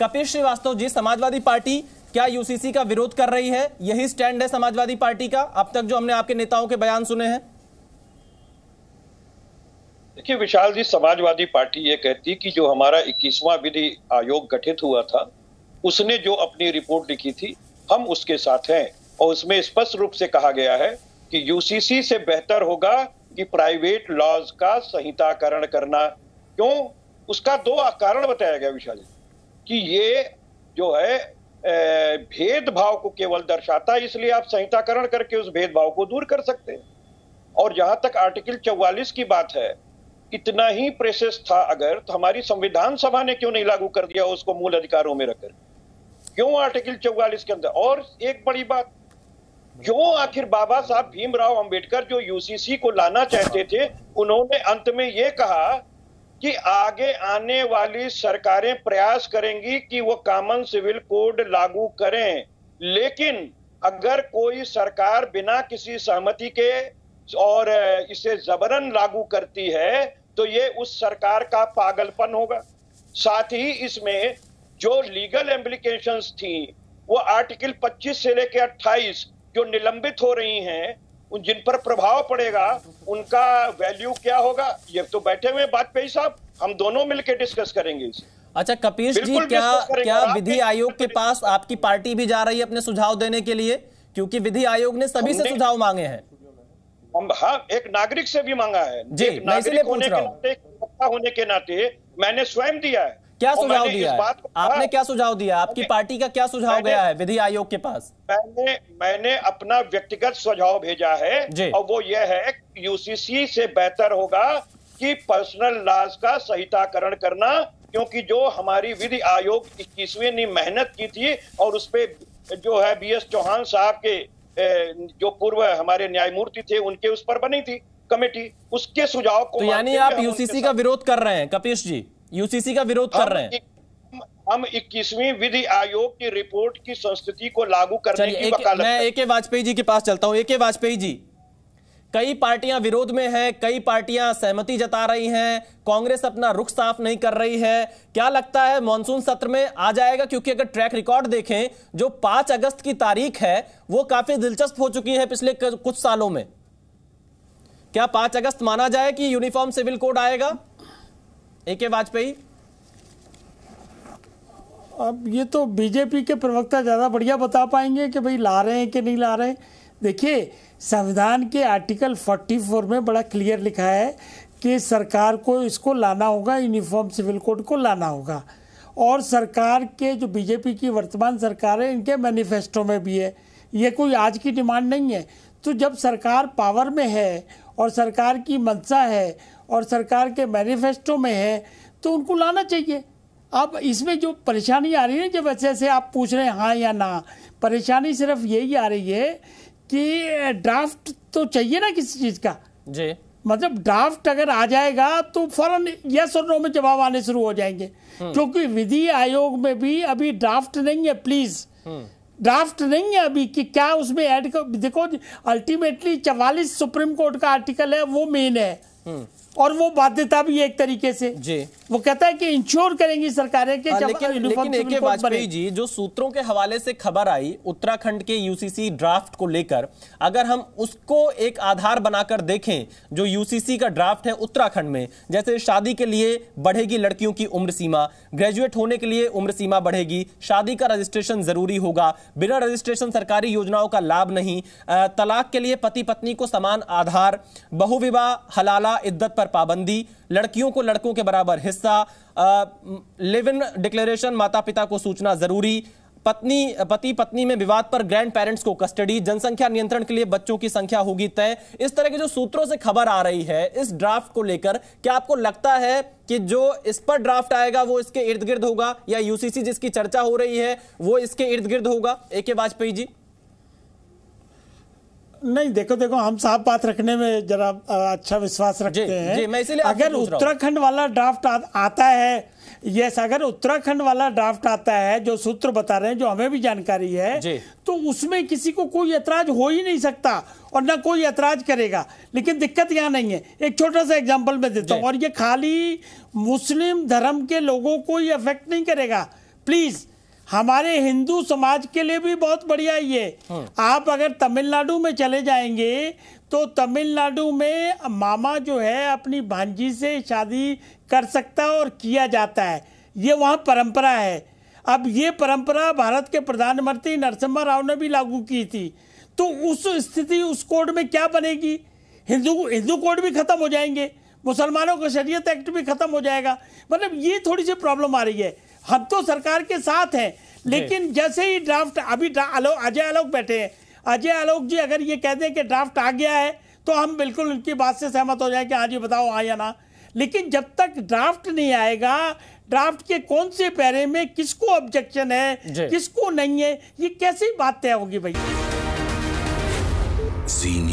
Kapil Shrivastava ji Samajwadi Party क्या UCC का विरोध कर रही है यही स्टैंड है समाजवादी पार्टी का अब तक जो हमने आपके नेताओं के बयान सुने हैं देखिए विशाल जी समाजवादी पार्टी ये कहती कि जो हमारा इक्कीसवा विधि आयोग गठित हुआ था उसने जो अपनी रिपोर्ट लिखी थी हम उसके साथ हैं और उसमें स्पष्ट रूप से कहा गया है कि यूसीसी से बेहतर होगा कि प्राइवेट लॉज का संहिताकरण करना क्यों उसका दो कारण बताया गया विशाल जी कि ये जो है भेदभाव को केवल दर्शाता है इसलिए आप संहिताकरण करके उस भेदभाव को दूर कर सकते हैं और जहां तक आर्टिकल 44 की बात है इतना ही प्रेसेस था अगर तो हमारी संविधान सभा ने क्यों नहीं लागू कर दिया उसको मूल अधिकारों में रखकर क्यों आर्टिकल 44 के अंदर और एक बड़ी बात जो आखिर बाबा साहब भीमराव अंबेडकर जो यूसीसी को लाना चाहते थे उन्होंने अंत में यह कहा कि आगे आने वाली सरकारें प्रयास करेंगी कि वो कॉमन सिविल कोड लागू करें लेकिन अगर कोई सरकार बिना किसी सहमति के और इसे जबरन लागू करती है तो ये उस सरकार का पागलपन होगा साथ ही इसमें जो लीगल एम्प्लीकेशंस थी वो आर्टिकल 25 से लेकर 28 जो निलंबित हो रही हैं जिन पर प्रभाव पड़ेगा उनका वैल्यू क्या होगा ये तो बैठे हुए वाजपेयी साहब हम दोनों मिलकर डिस्कस करेंगे इसे अच्छा कपिल जी क्या क्या विधि आयोग के पास आपकी पार्टी भी जा रही है अपने सुझाव देने के लिए क्योंकि विधि आयोग ने सभी से सुझाव मांगे हैं हम हाँ एक नागरिक से भी मांगा है जी, एक नागरिक होने के नाते होने के नाते मैंने स्वयं दिया है क्या सुझाव दिया है? आपने क्या सुझाव दिया आपकी पार्टी का क्या सुझाव गया है विधि आयोग के पास मैंने मैंने अपना व्यक्तिगत सुझाव भेजा है और वो यह है यूसीसी से बेहतर होगा कि पर्सनल लॉज का सहिताकरण करना क्योंकि जो हमारी विधि आयोग इक्कीसवीं ने मेहनत की थी और उस पर जो है बी एस चौहान साहब के जो पूर्व हमारे न्यायमूर्ति थे उनके उस पर बनी थी कमेटी उसके सुझाव को तो यानी आप यूसीसी का विरोध कर रहे हैं कपीश जी यूसीसी का विरोध कर रहे हैं हम 21वीं विधि आयोग की रिपोर्ट की संस्कृति को लागू करने की वकालत मैं ए के वाजपेयी जी के पास चलता हूं ए के वाजपेयी जी कई पार्टियां विरोध में हैं कई पार्टियां सहमति जता रही हैं कांग्रेस अपना रुख साफ नहीं कर रही है क्या लगता है मानसून सत्र में आ जाएगा क्योंकि अगर ट्रैक रिकॉर्ड देखें जो पांच अगस्त की तारीख है वो काफी दिलचस्प हो चुकी है पिछले कुछ सालों में क्या पांच अगस्त माना जाए कि यूनिफॉर्म सिविल कोड आएगा ए के वाजपेयी अब ये तो बीजेपी के प्रवक्ता ज़्यादा बढ़िया बता पाएंगे कि भाई ला रहे हैं कि नहीं ला रहे हैं देखिए संविधान के आर्टिकल 44 में बड़ा क्लियर लिखा है कि सरकार को इसको लाना होगा यूनिफॉर्म सिविल कोड को लाना होगा और सरकार के जो बीजेपी की वर्तमान सरकार है इनके मैनिफेस्टो में भी है ये कोई आज की डिमांड नहीं है तो जब सरकार पावर में है और सरकार की मंशा है और सरकार के मैनिफेस्टो में है तो उनको लाना चाहिए अब इसमें जो परेशानी आ रही है जब ऐसे ऐसे आप पूछ रहे हैं हाँ या ना परेशानी सिर्फ यही आ रही है कि ड्राफ्ट तो चाहिए ना किसी चीज़ का जी मतलब ड्राफ्ट अगर आ जाएगा तो फौरन यस और नो में जवाब आने शुरू हो जाएंगे हम्म। क्योंकि विधि आयोग में भी अभी ड्राफ्ट नहीं है प्लीज़ ड्राफ्ट नहीं है अभी कि क्या उसमें ऐड कर देखो अल्टीमेटली चवालीस सुप्रीम कोर्ट का आर्टिकल है वो मेन है हम्म। और वो बाध्यता भी है एक तरीके से जी वो कहता है कि इंश्योर करेंगी सरकारें कि हाँ, जब लेकिन, लेकिन एके वाजपेयी जी जो सूत्रों के हवाले से खबर आई उत्तराखंड के यूसीसी ड्राफ्ट को लेकर अगर हम उसको एक आधार बनाकर देखें जो यूसीसी का ड्राफ्ट है उत्तराखंड में जैसे शादी के लिए बढ़ेगी लड़कियों की उम्र सीमा ग्रेजुएट होने के लिए उम्र सीमा बढ़ेगी शादी का रजिस्ट्रेशन जरूरी होगा बिना रजिस्ट्रेशन सरकारी योजनाओं का लाभ नहीं तलाक के लिए पति पत्नी को समान आधार बहुविवाह हलाला इद्दत पर पाबंदी लड़कियों को लड़कों के बराबर हिस्सा लिव इन डिक्लेरेशन माता पिता को सूचना जरूरी पत्नी पति पत्नी में विवाद पर ग्रैंड पेरेंट्स को कस्टडी जनसंख्या नियंत्रण के लिए बच्चों की संख्या होगी तय इस तरह के जो सूत्रों से खबर आ रही है इस ड्राफ्ट को लेकर क्या आपको लगता है कि जो इस पर ड्राफ्ट आएगा वो इसके इर्द गिर्द होगा या यूसीसी जिसकी चर्चा हो रही है वो इसके इर्द गिर्द होगा ए के वाजपेयी जी नहीं देखो देखो हम साफ बात रखने में जरा अच्छा विश्वास रखते जी, हैं जी, मैं अगर उत्तराखंड वाला ड्राफ्ट आ, आता है यस अगर उत्तराखंड वाला ड्राफ्ट आता है जो सूत्र बता रहे हैं जो हमें भी जानकारी है तो उसमें किसी को कोई एतराज हो ही नहीं सकता और ना कोई एतराज करेगा लेकिन दिक्कत यहाँ नहीं है एक छोटा सा एग्जाम्पल मैं देता हूँ और ये खाली मुस्लिम धर्म के लोगों को ये अफेक्ट नहीं करेगा प्लीज़ हमारे हिंदू समाज के लिए भी बहुत बढ़िया ये हाँ। आप अगर तमिलनाडु में चले जाएंगे तो तमिलनाडु में मामा जो है अपनी भांजी से शादी कर सकता है और किया जाता है ये वहाँ परंपरा है अब ये परंपरा भारत के प्रधानमंत्री नरसिम्हा राव ने भी लागू की थी तो उस स्थिति उस कोड में क्या बनेगी हिंदू हिंदू कोड भी खत्म हो जाएंगे मुसलमानों का शरीयत एक्ट भी खत्म हो जाएगा मतलब ये थोड़ी सी प्रॉब्लम आ रही है हम तो सरकार के साथ हैं लेकिन जैसे ही ड्राफ्ट अभी अजय आलोक बैठे हैं अजय आलोक जी अगर ये कह दें कि ड्राफ्ट आ गया है तो हम बिल्कुल उनकी बात से सहमत हो जाए कि हाँ जी बताओ आ या ना लेकिन जब तक ड्राफ्ट नहीं आएगा ड्राफ्ट के कौन से पैरे में किसको ऑब्जेक्शन है किसको नहीं है ये कैसी बात तय होगी भाई